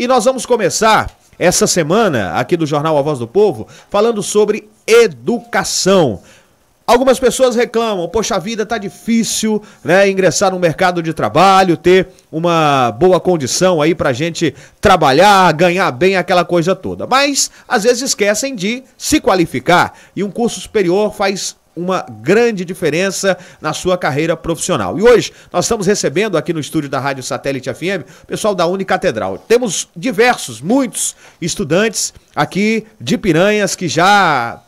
E nós vamos começar essa semana aqui do Jornal A Voz do Povo falando sobre educação. Algumas pessoas reclamam, poxa, a vida tá difícil, né? Ingressar no mercado de trabalho, ter uma boa condição aí pra gente trabalhar, ganhar bem, aquela coisa toda. Mas às vezes esquecem de se qualificar e um curso superior faz uma grande diferença na sua carreira profissional. E hoje nós estamos recebendo aqui no estúdio da Rádio Satélite FM o pessoal da Unicatedral. Temos diversos, muitos estudantes aqui de Piranhas que já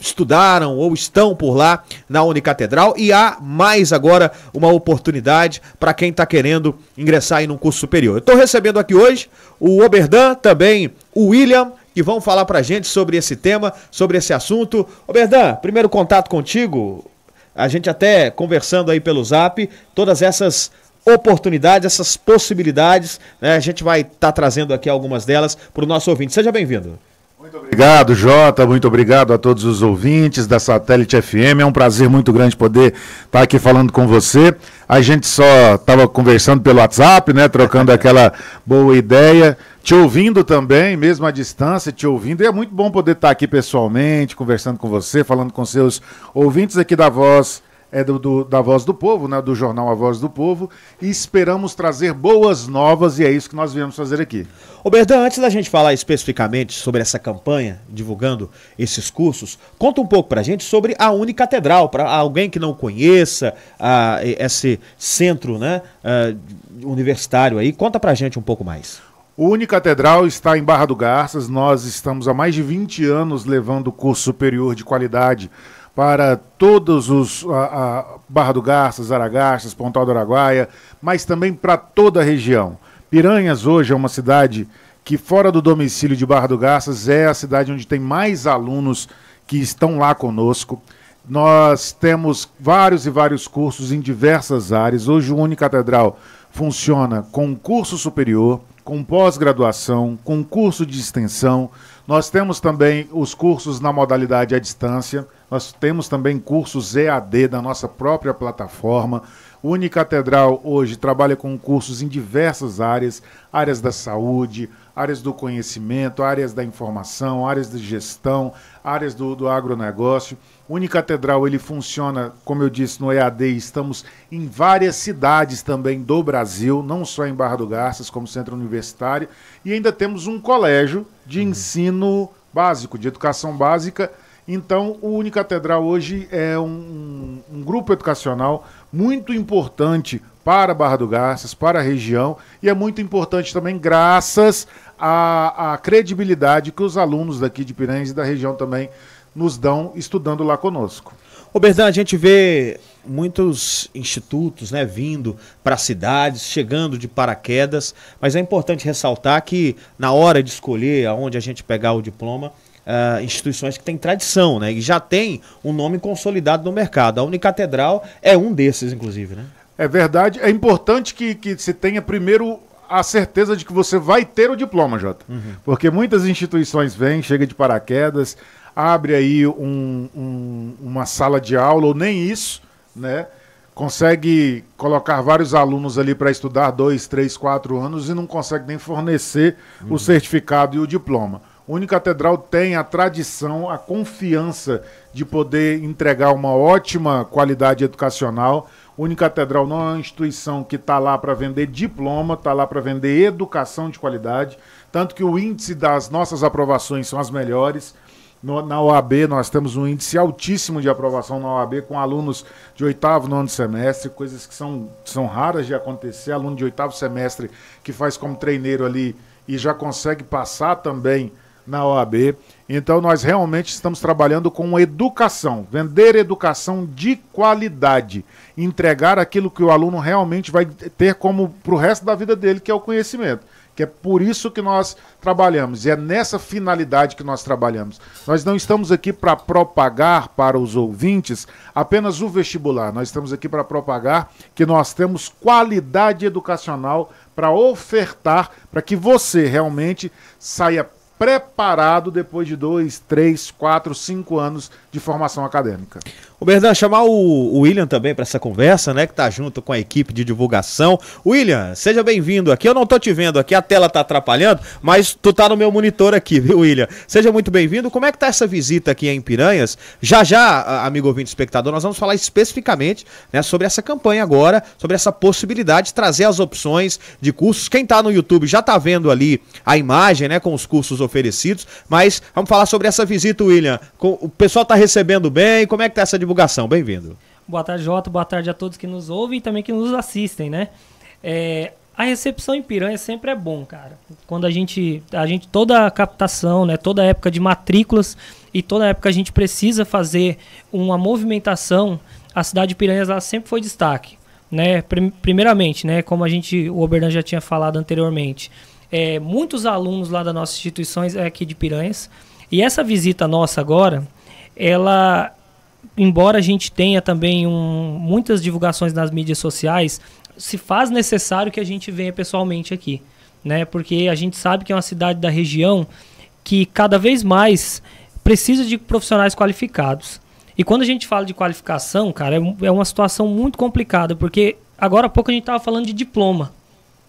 estudaram ou estão por lá na Unicatedral e há mais agora uma oportunidade para quem está querendo ingressar em um curso superior. Estou recebendo aqui hoje o Oberdan, também o William, que vão falar para a gente sobre esse tema, sobre esse assunto. Ô Berdan, primeiro contato contigo, a gente até conversando aí pelo zap, todas essas oportunidades, essas possibilidades, né? a gente vai estar tá trazendo aqui algumas delas para o nosso ouvinte. Seja bem-vindo. Muito obrigado, Jota. Muito obrigado a todos os ouvintes da Satélite FM. É um prazer muito grande poder estar tá aqui falando com você. A gente só estava conversando pelo WhatsApp, né? Trocando aquela boa ideia te ouvindo também, mesmo à distância, te ouvindo. E é muito bom poder estar aqui pessoalmente, conversando com você, falando com seus ouvintes aqui da voz. É do, do, da Voz do Povo, né, do jornal A Voz do Povo, e esperamos trazer boas novas, e é isso que nós viemos fazer aqui. Ô Berdan, antes da gente falar especificamente sobre essa campanha, divulgando esses cursos, conta um pouco pra gente sobre a Unicatedral, para alguém que não conheça a, esse centro né, a, universitário aí, conta pra gente um pouco mais. O Unicatedral está em Barra do Garças. Nós estamos há mais de 20 anos levando curso superior de qualidade para todos os a, a Barra do Garças, Aragastas, Pontal do Araguaia, mas também para toda a região. Piranhas hoje é uma cidade que fora do domicílio de Barra do Garças é a cidade onde tem mais alunos que estão lá conosco. Nós temos vários e vários cursos em diversas áreas. Hoje o Unicatedral funciona com curso superior com pós-graduação, com curso de extensão. Nós temos também os cursos na modalidade à distância. Nós temos também cursos EAD da nossa própria plataforma. Unicatedral hoje trabalha com cursos em diversas áreas, áreas da saúde, áreas do conhecimento, áreas da informação, áreas de gestão, áreas do, do agronegócio. Unicatedral ele funciona, como eu disse, no EAD. Estamos em várias cidades também do Brasil, não só em Barra do Garças, como centro universitário. E ainda temos um colégio de uhum. ensino básico, de educação básica. Então, o Unicatedral hoje é um, um, grupo educacional muito importante para Barra do Garças, para a região, e é muito importante também graças à, à credibilidade que os alunos daqui de Piranhas e da região também nos dão estudando lá conosco. Ô Berdan, a gente vê muitos institutos né, vindo para cidades, chegando de paraquedas, mas é importante ressaltar que na hora de escolher aonde a gente pegar o diploma, Uh, instituições que têm tradição, né? E já tem um nome consolidado no mercado. A Unicatedral é um desses, inclusive, né? É verdade. É importante que, que se tenha primeiro a certeza de que você vai ter o diploma, Jota. Uhum. Porque muitas instituições vêm, chega de paraquedas, abre aí um, um, uma sala de aula, ou nem isso, né? Consegue colocar vários alunos ali para estudar dois, três, quatro anos e não consegue nem fornecer uhum. o certificado e o diploma. A Unicatedral tem a tradição, a confiança de poder entregar uma ótima qualidade educacional. A Unicatedral não é uma instituição que está lá para vender diploma, está lá para vender educação de qualidade. Tanto que o índice das nossas aprovações são as melhores. No, na OAB, nós temos um índice altíssimo de aprovação na OAB com alunos de oitavo, nono semestre, coisas que são, são raras de acontecer. Aluno de oitavo semestre que faz como treineiro ali e já consegue passar também na OAB. Então, nós realmente estamos trabalhando com educação, vender educação de qualidade, entregar aquilo que o aluno realmente vai ter como para o resto da vida dele, que é o conhecimento que é por isso que nós trabalhamos, e é nessa finalidade que nós trabalhamos. Nós não estamos aqui para propagar para os ouvintes apenas o vestibular, nós estamos aqui para propagar que nós temos qualidade educacional para ofertar, para que você realmente saia preparado depois de dois, três, quatro, cinco anos de formação acadêmica. O Berdan, chamar o William também para essa conversa, né? Que tá junto com a equipe de divulgação. William, seja bem-vindo aqui. Eu não tô te vendo aqui, a tela tá atrapalhando, mas tu tá no meu monitor aqui, viu, William? Seja muito bem-vindo. Como é que tá essa visita aqui em Piranhas? Já já, amigo ouvinte espectador, nós vamos falar especificamente né, sobre essa campanha agora, sobre essa possibilidade de trazer as opções de cursos. Quem tá no YouTube já tá vendo ali a imagem, né? Com os cursos oferecidos, mas vamos falar sobre essa visita, William. O pessoal tá recebendo bem? Como é que tá essa divulgação? divulgação. Bem-vindo. Boa tarde, Jota. Boa tarde a todos que nos ouvem e também que nos assistem, né? É, a recepção em Piranha sempre é bom, cara. Quando a gente, a gente toda a captação, né, toda a época de matrículas e toda a época a gente precisa fazer uma movimentação, a cidade de Piranhas sempre foi destaque, né? Primeiramente, né, como a gente o Oberdan já tinha falado anteriormente, é, muitos alunos lá das nossas instituições é aqui de Piranhas. E essa visita nossa agora, ela embora a gente tenha também um, muitas divulgações nas mídias sociais, se faz necessário que a gente venha pessoalmente aqui, né? Porque a gente sabe que é uma cidade da região que cada vez mais precisa de profissionais qualificados. E quando a gente fala de qualificação, cara, é, é uma situação muito complicada, porque agora há pouco a gente estava falando de diploma.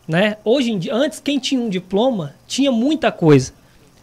Né? Hoje em dia, antes, quem tinha um diploma tinha muita coisa.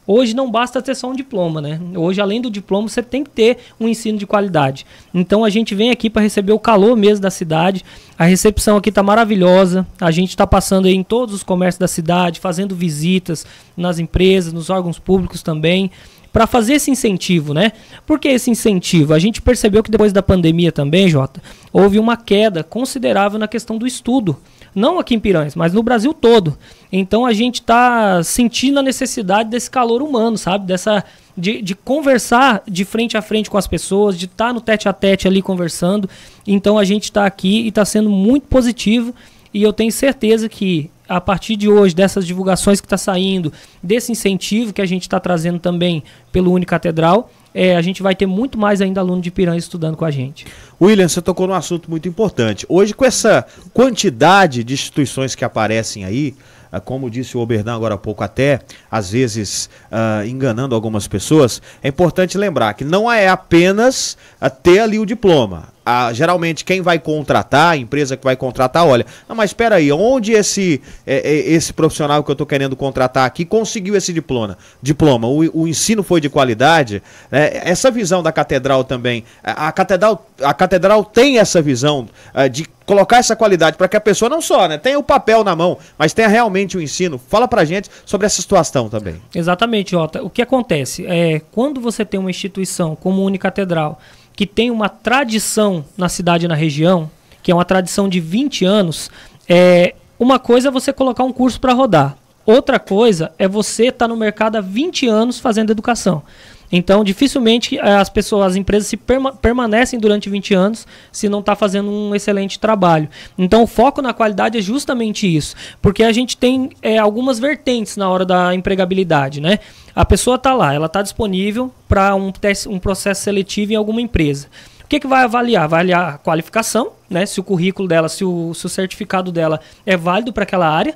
Hoje não basta ter só um diploma, né? Hoje, além do diploma, você tem que ter um ensino de qualidade. Então a gente vem aqui para receber o calor mesmo da cidade. A recepção aqui está maravilhosa. A gente está passando em todos os comércios da cidade, fazendo visitas nas empresas, nos órgãos públicos também para fazer esse incentivo, né? Por que esse incentivo? A gente percebeu que depois da pandemia também, Jota, houve uma queda considerável na questão do estudo não aqui em Piranhas, mas no Brasil todo. Então a gente está sentindo a necessidade desse calor humano, sabe? Dessa de, de, conversar de frente a frente com as pessoas, de estar tá no tete a tete ali conversando. Então a gente está aqui e está sendo muito positivo. E eu tenho certeza que a partir de hoje, dessas divulgações que está saindo, desse incentivo que a gente está trazendo também pelo Unicatedral, é, a gente vai ter muito mais ainda aluno de Piranha estudando com a gente. William, você tocou num assunto muito importante. Hoje, com essa quantidade de instituições que aparecem aí, ah, como disse o Oberdan agora há pouco, até às vezes uh, enganando algumas pessoas, é importante lembrar que não é apenas ah, ter ali o diploma a, geralmente quem vai contratar, a empresa que vai contratar, olha, ah, mas espera aí, onde esse é, é, esse profissional que eu estou querendo contratar aqui conseguiu esse diploma? Diploma, o, o ensino foi de qualidade? Né? Essa visão da catedral também, a, a catedral a catedral tem essa visão é, de colocar essa qualidade para que a pessoa não só né, tenha o papel na mão, mas tenha realmente o ensino. Fala para gente sobre essa situação também. Exatamente, Jota. O que acontece é quando você tem uma instituição como Unicatedral catedral que tem uma tradição na cidade e na região, que é uma tradição de 20 anos, é, uma coisa é você colocar um curso para rodar. Outra coisa é você estar tá no mercado há 20 anos fazendo educação. Então, dificilmente eh, as pessoas, as empresas se perma permanecem durante 20 anos se não está fazendo um excelente trabalho. Então, o foco na qualidade é justamente isso, porque a gente tem é, algumas vertentes na hora da empregabilidade, né? A pessoa está lá, ela está disponível para um, um processo seletivo em alguma empresa. O que, que vai avaliar? Vai avaliar a qualificação, né? Se o currículo dela, se o, se o certificado dela é válido para aquela área.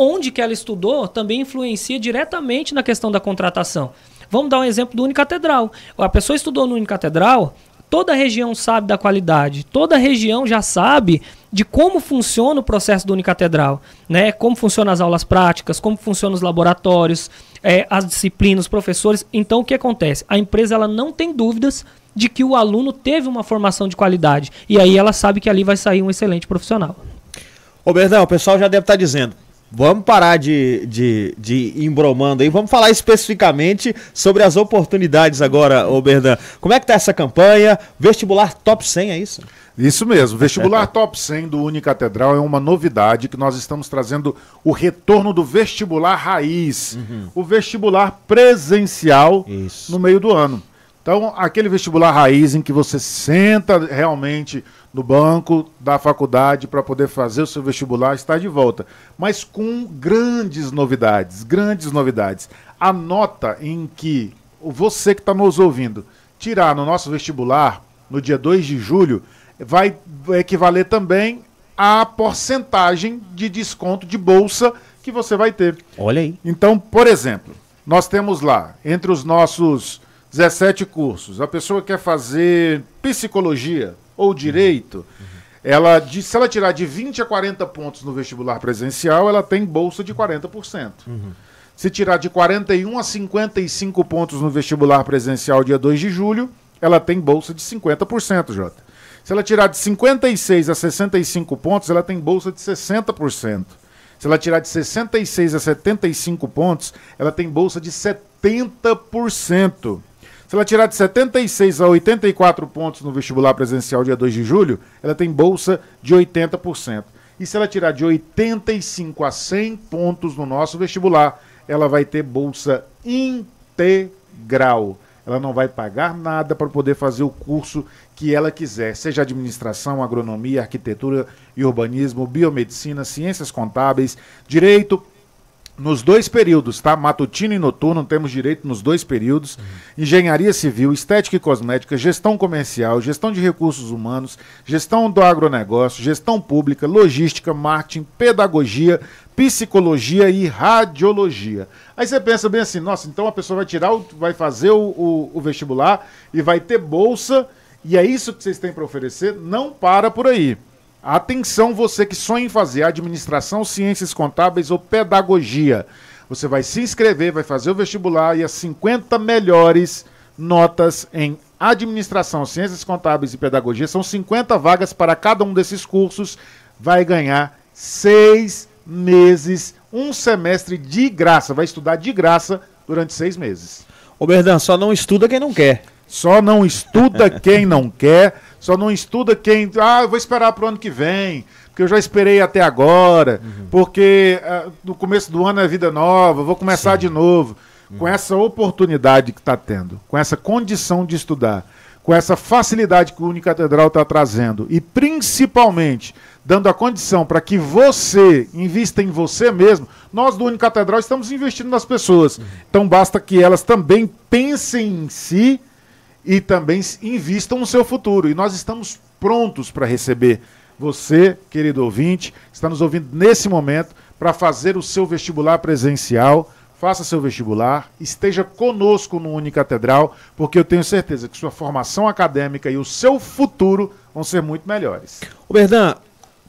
Onde que ela estudou também influencia diretamente na questão da contratação. Vamos dar um exemplo do Unicatedral. A pessoa estudou no Unicatedral, toda a região sabe da qualidade, toda a região já sabe de como funciona o processo do Unicatedral, né? Como funcionam as aulas práticas, como funcionam os laboratórios, é, as disciplinas, os professores. Então, o que acontece? A empresa ela não tem dúvidas de que o aluno teve uma formação de qualidade. E aí ela sabe que ali vai sair um excelente profissional. Ô, Bernão, o pessoal já deve estar tá dizendo. Vamos parar de, de, de ir embromando aí. Vamos falar especificamente sobre as oportunidades agora, ô Berdan. Como é que está essa campanha? Vestibular top 100, é isso? Isso mesmo. Vestibular Top 100 do Unicatedral é uma novidade que nós estamos trazendo o retorno do vestibular raiz, uhum. o vestibular presencial Isso. no meio do ano. Então, aquele vestibular raiz em que você senta realmente no banco da faculdade para poder fazer o seu vestibular está de volta, mas com grandes novidades, grandes novidades. A nota em que você que está nos ouvindo tirar no nosso vestibular no dia 2 de julho vai equivaler também à porcentagem de desconto de bolsa que você vai ter. Olha aí. Então, por exemplo, nós temos lá, entre os nossos 17 cursos, a pessoa quer fazer psicologia ou direito, uhum. ela, se ela tirar de 20 a 40 pontos no vestibular presencial, ela tem bolsa de 40%. Uhum. Se tirar de 41 a 55 pontos no vestibular presencial dia 2 de julho, ela tem bolsa de 50%, Jota. Se ela tirar de 56 a 65 pontos, ela tem bolsa de 60%. Se ela tirar de 66 a 75 pontos, ela tem bolsa de 70%. Se ela tirar de 76 a 84 pontos no vestibular presencial dia 2 de julho, ela tem bolsa de 80%. E se ela tirar de 85 a 100 pontos no nosso vestibular, ela vai ter bolsa integral ela não vai pagar nada para poder fazer o curso que ela quiser, seja administração, agronomia, arquitetura e urbanismo, biomedicina, ciências contábeis, direito, nos dois períodos, tá? Matutino e noturno, temos direito nos dois períodos. Uhum. Engenharia civil, estética e cosmética, gestão comercial, gestão de recursos humanos, gestão do agronegócio, gestão pública, logística, marketing, pedagogia, psicologia e radiologia. Aí você pensa bem assim, nossa, então a pessoa vai tirar, o, vai fazer o, o, o vestibular e vai ter bolsa, e é isso que vocês têm para oferecer? Não para por aí. Atenção, você que sonha em fazer administração, ciências contábeis ou pedagogia. Você vai se inscrever, vai fazer o vestibular e as 50 melhores notas em administração, ciências contábeis e pedagogia são 50 vagas para cada um desses cursos. Vai ganhar 6 meses, um semestre de graça. Vai estudar de graça durante seis meses. Ô Berdan, só não estuda quem não quer. Só não estuda quem não quer, só não estuda quem. Ah, eu vou esperar para o ano que vem, porque eu já esperei até agora, uhum. porque uh, no começo do ano é vida nova, vou começar Sim. de novo. Uhum. Com essa oportunidade que está tendo, com essa condição de estudar, com essa facilidade que o Unicatedral está trazendo e principalmente dando a condição para que você invista em você mesmo, nós do Unicatedral estamos investindo nas pessoas. Então basta que elas também pensem em si e também invistam no seu futuro. E nós estamos prontos para receber você, querido ouvinte, está nos ouvindo nesse momento para fazer o seu vestibular presencial. Faça seu vestibular, esteja conosco no Unicatedral, porque eu tenho certeza que sua formação acadêmica e o seu futuro vão ser muito melhores. O Berdan,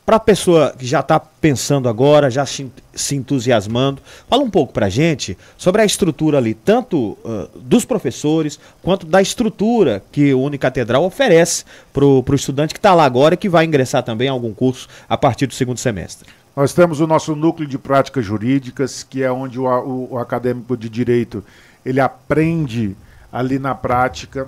para a pessoa que já está pensando agora, já se entusiasmando, fala um pouco para a gente sobre a estrutura ali, tanto uh, dos professores, quanto da estrutura que o Unicatedral oferece para o estudante que está lá agora e que vai ingressar também em algum curso a partir do segundo semestre. Nós temos o nosso núcleo de práticas jurídicas, que é onde o, o, o acadêmico de direito ele aprende ali na prática,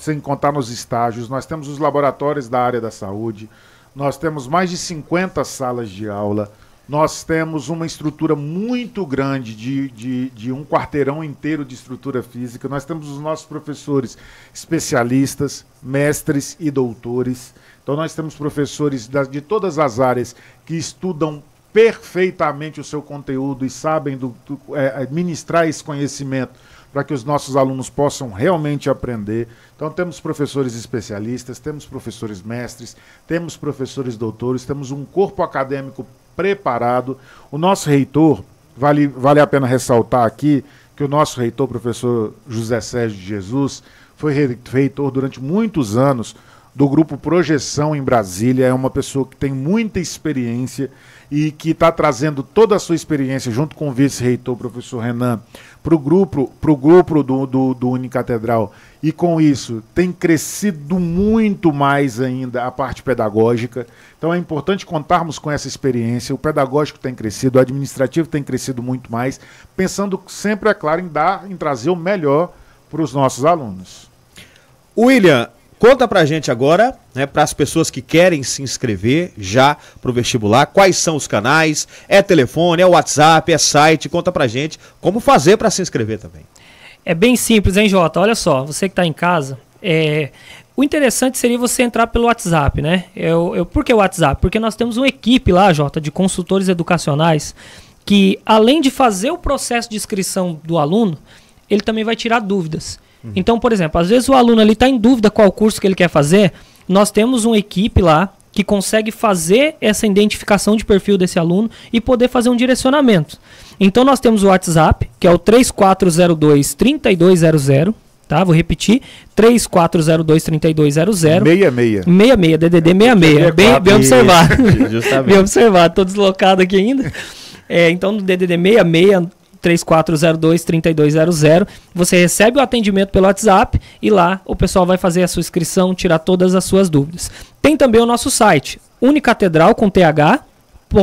sem contar nos estágios. Nós temos os laboratórios da área da saúde, nós temos mais de 50 salas de aula, nós temos uma estrutura muito grande de, de, de, um quarteirão inteiro de estrutura física, nós temos os nossos professores especialistas, mestres e doutores. Então, nós temos professores de todas as áreas que estudam perfeitamente o seu conteúdo e sabem do, do, é, administrar esse conhecimento para que os nossos alunos possam realmente aprender. Então, temos professores especialistas, temos professores mestres, temos professores doutores, temos um corpo acadêmico preparado. O nosso reitor, vale, vale a pena ressaltar aqui, que o nosso reitor, professor José Sérgio de Jesus, foi reitor durante muitos anos do grupo Projeção em Brasília, é uma pessoa que tem muita experiência e que está trazendo toda a sua experiência junto com o vice-reitor, professor Renan, para o grupo, pro grupo do, do, do Unicatedral. E com isso, tem crescido muito mais ainda a parte pedagógica. Então é importante contarmos com essa experiência. O pedagógico tem crescido, o administrativo tem crescido muito mais, pensando sempre, é claro, em dar, em trazer o melhor para os nossos alunos. William, Conta pra gente agora, né, para as pessoas que querem se inscrever já pro vestibular, quais são os canais, é telefone, é WhatsApp, é site, conta pra gente como fazer para se inscrever também. É bem simples, hein, Jota? Olha só, você que está em casa, é, o interessante seria você entrar pelo WhatsApp, né? Eu, eu, por que o WhatsApp? Porque nós temos uma equipe lá, Jota, de consultores educacionais, que além de fazer o processo de inscrição do aluno, ele também vai tirar dúvidas. Então, por exemplo, às vezes o aluno ali está em dúvida qual curso que ele quer fazer, nós temos uma equipe lá que consegue fazer essa identificação de perfil desse aluno e poder fazer um direcionamento. Então nós temos o WhatsApp, que é o 3402 3200, tá? Vou repetir, 3402 3200. 66. 66, DDD 66. É, bem, bem observado. Justamente. bem observado, estou deslocado aqui ainda. É, então no DDD 66 3402 3200. Você recebe o atendimento pelo WhatsApp e lá o pessoal vai fazer a sua inscrição, tirar todas as suas dúvidas. Tem também o nosso site, unicatedral com th.edu.br.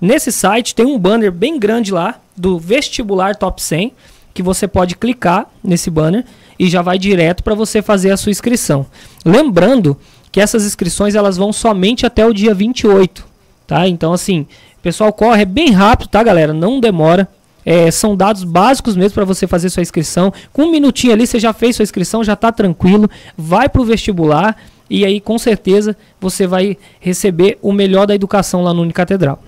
Nesse site tem um banner bem grande lá do vestibular Top 100 que você pode clicar nesse banner e já vai direto para você fazer a sua inscrição. Lembrando que essas inscrições elas vão somente até o dia 28, tá? Então assim, pessoal corre, é bem rápido, tá, galera? Não demora. É, são dados básicos mesmo para você fazer sua inscrição. Com um minutinho ali, você já fez sua inscrição, já está tranquilo. Vai para o vestibular e aí, com certeza, você vai receber o melhor da educação lá no Unicatedral.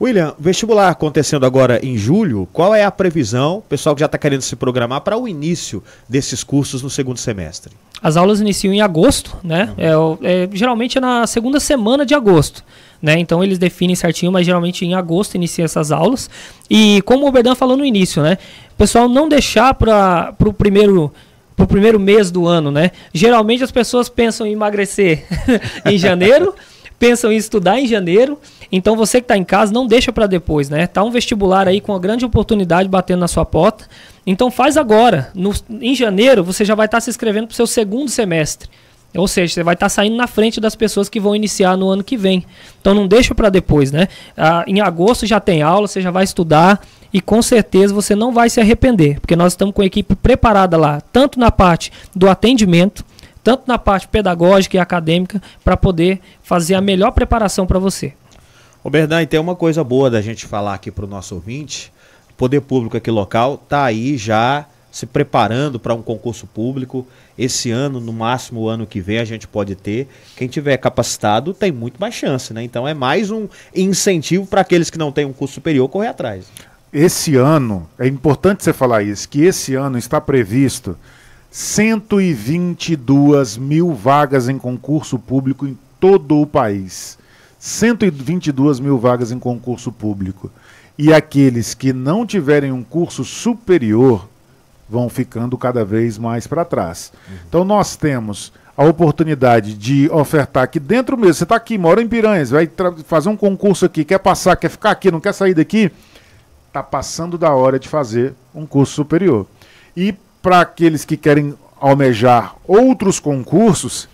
William, vestibular acontecendo agora em julho, qual é a previsão, pessoal que já está querendo se programar, para o início desses cursos no segundo semestre? As aulas iniciam em agosto, né? Uhum. É, é, geralmente é na segunda semana de agosto né? Então eles definem certinho, mas geralmente em agosto inicia essas aulas. E como o Berdan falou no início, né? pessoal não deixar para o primeiro pro primeiro mês do ano, né? Geralmente as pessoas pensam em emagrecer em janeiro, pensam em estudar em janeiro. Então você que está em casa não deixa para depois, né? Tá um vestibular aí com uma grande oportunidade batendo na sua porta. Então faz agora. No, em janeiro você já vai estar tá se inscrevendo para o seu segundo semestre. Ou seja, você vai estar tá saindo na frente das pessoas que vão iniciar no ano que vem. Então não deixa para depois, né? Ah, em agosto já tem aula, você já vai estudar e com certeza você não vai se arrepender, porque nós estamos com a equipe preparada lá, tanto na parte do atendimento, tanto na parte pedagógica e acadêmica, para poder fazer a melhor preparação para você. Ô e tem uma coisa boa da gente falar aqui para o nosso ouvinte. O poder público aqui local tá aí já se preparando para um concurso público. Esse ano, no máximo o ano que vem, a gente pode ter. Quem tiver capacitado tem muito mais chance, né? Então é mais um incentivo para aqueles que não têm um curso superior correr atrás. Esse ano, é importante você falar isso, que esse ano está previsto 122 mil vagas em concurso público em todo o país. 122 mil vagas em concurso público. E aqueles que não tiverem um curso superior vão ficando cada vez mais para trás. Uhum. Então nós temos a oportunidade de ofertar aqui dentro mesmo. Você está aqui, mora em Piranhas, vai fazer um concurso aqui, quer passar, quer ficar aqui, não quer sair daqui, está passando da hora de fazer um curso superior. E para aqueles que querem almejar outros concursos,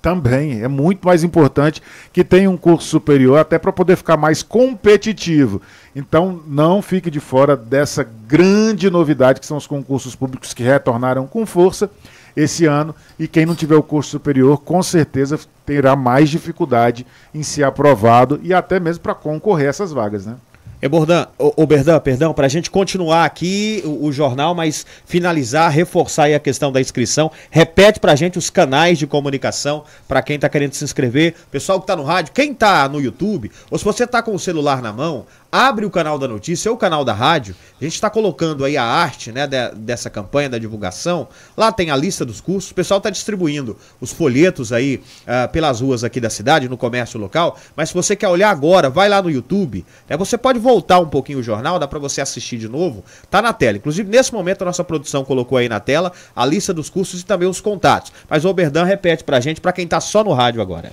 também é muito mais importante que tenha um curso superior até para poder ficar mais competitivo. Então, não fique de fora dessa grande novidade que são os concursos públicos que retornaram com força esse ano. E quem não tiver o curso superior, com certeza terá mais dificuldade em ser aprovado e até mesmo para concorrer a essas vagas, né? É Bordan, o, Berdan, perdão, para a gente continuar aqui o, o, jornal, mas finalizar, reforçar aí a questão da inscrição. Repete para a gente os canais de comunicação para quem está querendo se inscrever. Pessoal que está no rádio, quem está no YouTube, ou se você está com o celular na mão, abre o canal da notícia ou é o canal da rádio. A gente está colocando aí a arte né, de, dessa campanha, da divulgação. Lá tem a lista dos cursos. O pessoal está distribuindo os folhetos aí uh, pelas ruas aqui da cidade, no comércio local. Mas se você quer olhar agora, vai lá no YouTube. Né, você pode voltar um pouquinho o jornal, dá para você assistir de novo. Tá na tela. Inclusive, nesse momento, a nossa produção colocou aí na tela a lista dos cursos e também os contatos. Mas o Oberdan repete para a gente, para quem está só no rádio agora.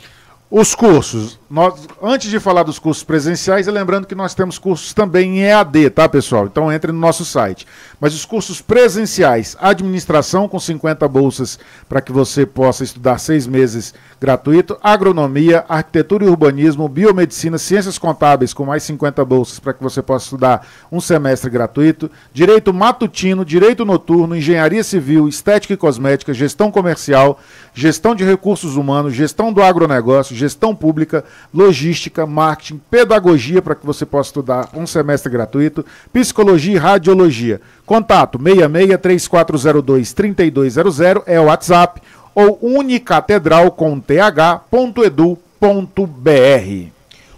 Os cursos, nós, antes de falar dos cursos presenciais, é lembrando que nós temos cursos também em EAD, tá, pessoal? Então entre no nosso site. Mas os cursos presenciais, administração com 50 bolsas para que você possa estudar seis meses gratuito, agronomia, arquitetura e urbanismo, biomedicina, ciências contábeis com mais 50 bolsas para que você possa estudar um semestre gratuito, direito matutino, direito noturno, engenharia civil, estética e cosmética, gestão comercial, gestão de recursos humanos, gestão do agronegócio, gestão pública, logística, marketing, pedagogia para que você possa estudar um semestre gratuito, psicologia e radiologia. Contato 66 3402 3200 é o WhatsApp ou unicatedral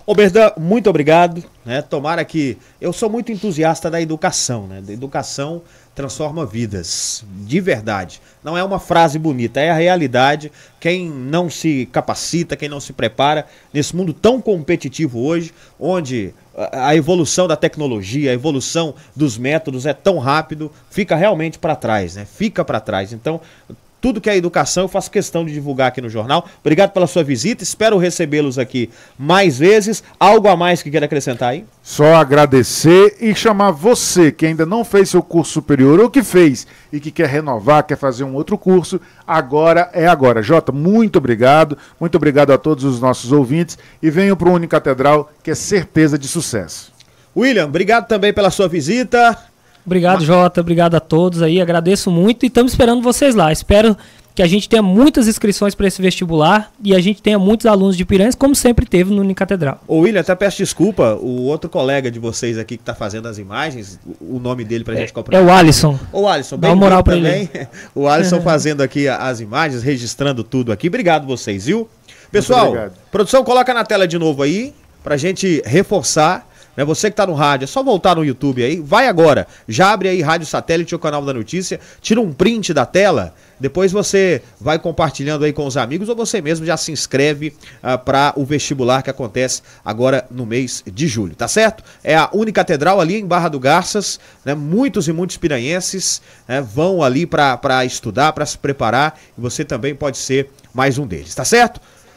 Ô Berdan, muito obrigado. Né? Tomara que. Eu sou muito entusiasta da educação, né? Da educação transforma vidas, de verdade. Não é uma frase bonita, é a realidade. Quem não se capacita, quem não se prepara nesse mundo tão competitivo hoje, onde a evolução da tecnologia, a evolução dos métodos é tão rápido, fica realmente para trás, né? Fica para trás. Então, tudo que é educação, eu faço questão de divulgar aqui no jornal. Obrigado pela sua visita, espero recebê-los aqui mais vezes. Algo a mais que queira acrescentar aí? Só agradecer e chamar você que ainda não fez seu curso superior ou que fez e que quer renovar, quer fazer um outro curso, agora é agora. Jota, muito obrigado, muito obrigado a todos os nossos ouvintes e venham para o Unicatedral, que é certeza de sucesso. William, obrigado também pela sua visita. Obrigado, Mas... Jota. Obrigado a todos aí. Agradeço muito e estamos esperando vocês lá. Espero que a gente tenha muitas inscrições para esse vestibular e a gente tenha muitos alunos de Piranhas, como sempre teve no Unicatedral. Ô William, até peço desculpa, o outro colega de vocês aqui que está fazendo as imagens, o nome dele para a é, gente comprar. É o Alisson. O Alisson, bem Dá uma moral para ele. O Alisson fazendo aqui as imagens, registrando tudo aqui. Obrigado vocês, viu? Pessoal, produção, coloca na tela de novo aí, para a gente reforçar né? Você que está no rádio, é só voltar no YouTube aí, vai agora, já abre aí Rádio Satélite, o canal da notícia, tira um print da tela, depois você vai compartilhando aí com os amigos ou você mesmo já se inscreve ah, para o vestibular que acontece agora no mês de julho, tá certo? É a Unicatedral ali em Barra do Garças, né? Muitos e muitos piranhenses né, vão ali para estudar, para se preparar e você também pode ser mais um deles, tá certo?